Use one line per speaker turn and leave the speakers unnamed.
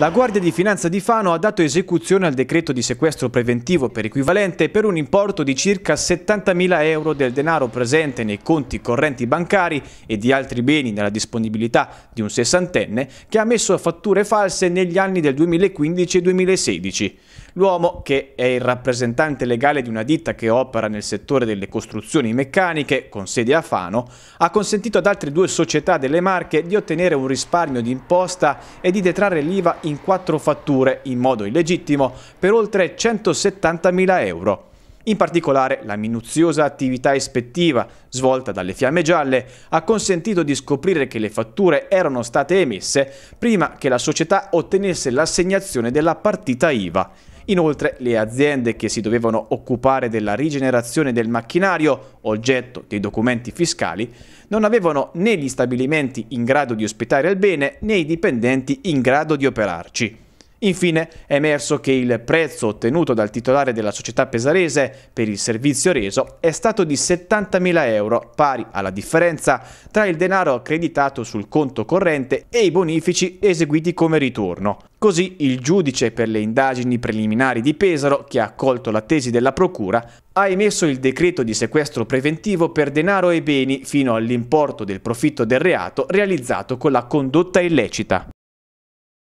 La Guardia di Finanza di Fano ha dato esecuzione al decreto di sequestro preventivo per equivalente per un importo di circa 70.000 euro del denaro presente nei conti correnti bancari e di altri beni nella disponibilità di un sessantenne che ha messo fatture false negli anni del 2015 e 2016. L'uomo, che è il rappresentante legale di una ditta che opera nel settore delle costruzioni meccaniche, con sede a Fano, ha consentito ad altre due società delle Marche di ottenere un risparmio di imposta e di detrarre l'IVA in quattro fatture, in modo illegittimo, per oltre 170.000 euro. In particolare, la minuziosa attività ispettiva svolta dalle Fiamme Gialle ha consentito di scoprire che le fatture erano state emesse prima che la società ottenesse l'assegnazione della partita IVA. Inoltre le aziende che si dovevano occupare della rigenerazione del macchinario, oggetto dei documenti fiscali, non avevano né gli stabilimenti in grado di ospitare il bene né i dipendenti in grado di operarci. Infine è emerso che il prezzo ottenuto dal titolare della società pesarese per il servizio reso è stato di 70.000 euro, pari alla differenza tra il denaro accreditato sul conto corrente e i bonifici eseguiti come ritorno. Così il giudice per le indagini preliminari di Pesaro, che ha accolto la tesi della Procura, ha emesso il decreto di sequestro preventivo per denaro e beni fino all'importo del profitto del reato realizzato con la condotta illecita.